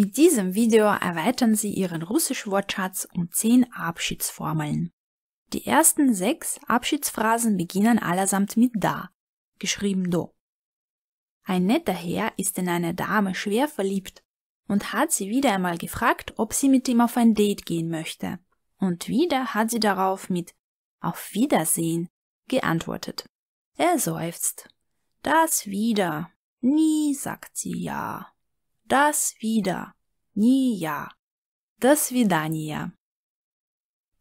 Mit diesem Video erweitern Sie Ihren Russisch-Wortschatz um 10 Abschiedsformeln. Die ersten sechs Abschiedsphrasen beginnen allesamt mit da, geschrieben do. Ein netter Herr ist in eine Dame schwer verliebt und hat sie wieder einmal gefragt, ob sie mit ihm auf ein Date gehen möchte. Und wieder hat sie darauf mit auf Wiedersehen geantwortet. Er seufzt. Das wieder. Nie sagt sie ja. Das wieder. Nia. Das Vidania.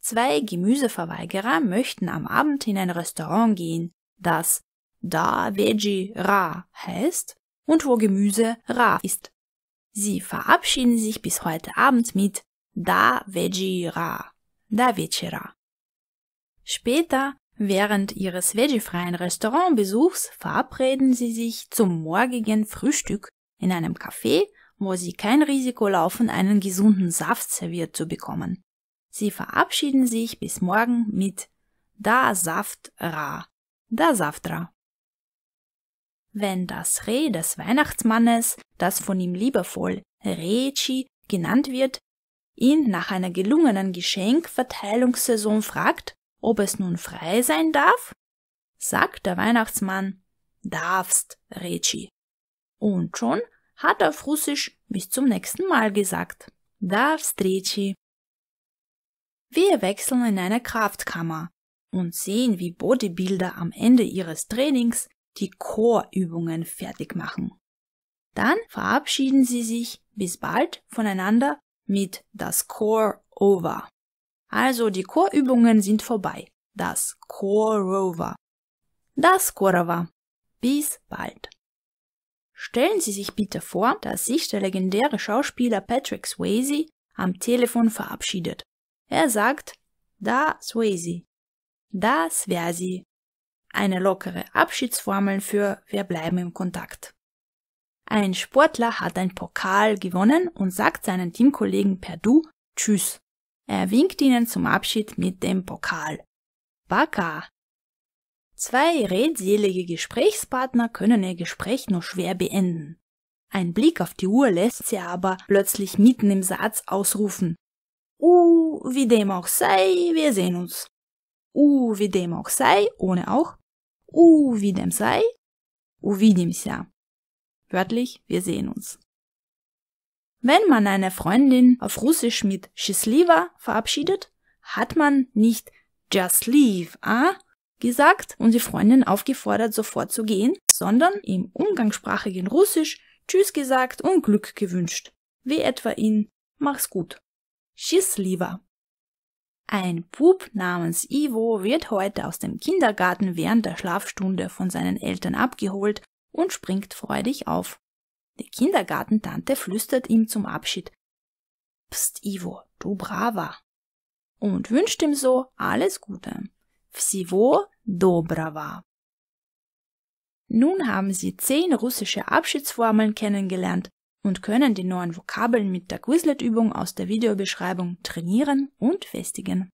Zwei Gemüseverweigerer möchten am Abend in ein Restaurant gehen, das Da Veggie Ra heißt und wo Gemüse Ra ist. Sie verabschieden sich bis heute Abend mit Da Veggie Ra. Da Veggie Ra. Später Während ihres veggiefreien Restaurantbesuchs verabreden sie sich zum morgigen Frühstück in einem Café wo sie kein Risiko laufen, einen gesunden Saft serviert zu bekommen. Sie verabschieden sich bis morgen mit Da Saft Ra, Da Saft Ra. Wenn das Reh des Weihnachtsmannes, das von ihm liebevoll Rechi genannt wird, ihn nach einer gelungenen Geschenkverteilungssaison fragt, ob es nun frei sein darf, sagt der Weihnachtsmann, darfst, Rechi. Und schon hat auf Russisch bis zum nächsten Mal gesagt. встречи! Wir wechseln in eine Kraftkammer und sehen, wie Bodybuilder am Ende ihres Trainings die Chorübungen fertig machen. Dann verabschieden sie sich bis bald voneinander mit das Core over. Also die Chorübungen sind vorbei. Das over. Das over. Bis bald. Stellen Sie sich bitte vor, dass sich der legendäre Schauspieler Patrick Swayze am Telefon verabschiedet. Er sagt, da Swayze, da Swerzi. Eine lockere Abschiedsformel für wir bleiben im Kontakt. Ein Sportler hat einen Pokal gewonnen und sagt seinen Teamkollegen per Du Tschüss. Er winkt ihnen zum Abschied mit dem Pokal. Baka Zwei redselige Gesprächspartner können ihr Gespräch nur schwer beenden. Ein Blick auf die Uhr lässt sie aber plötzlich mitten im Satz ausrufen. Uh, wie dem auch sei, wir sehen uns. Uh, wie dem auch sei, ohne auch. Uh, wie dem sei, Uh, wie увидимся. Wörtlich, wir sehen uns. Wenn man eine Freundin auf Russisch mit Schislива verabschiedet, hat man nicht just leave, ah, gesagt und die Freundin aufgefordert, sofort zu gehen, sondern im umgangssprachigen Russisch Tschüss gesagt und Glück gewünscht, wie etwa in Mach's gut. lieber. Ein Bub namens Ivo wird heute aus dem Kindergarten während der Schlafstunde von seinen Eltern abgeholt und springt freudig auf. Die Kindergartentante flüstert ihm zum Abschied. Psst, Ivo, du Brava! Und wünscht ihm so alles Gute. Всего доброго. Nun haben Sie zehn russische Abschiedsformeln kennengelernt und können die neuen Vokabeln mit der Quizlet-Übung aus der Videobeschreibung trainieren und festigen.